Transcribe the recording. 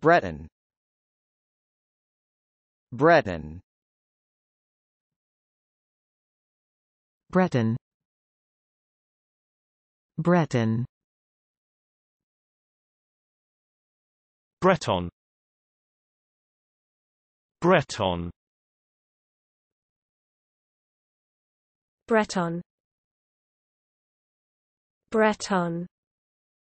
Breton Breton Breton Breton Breton Breton Breton Breton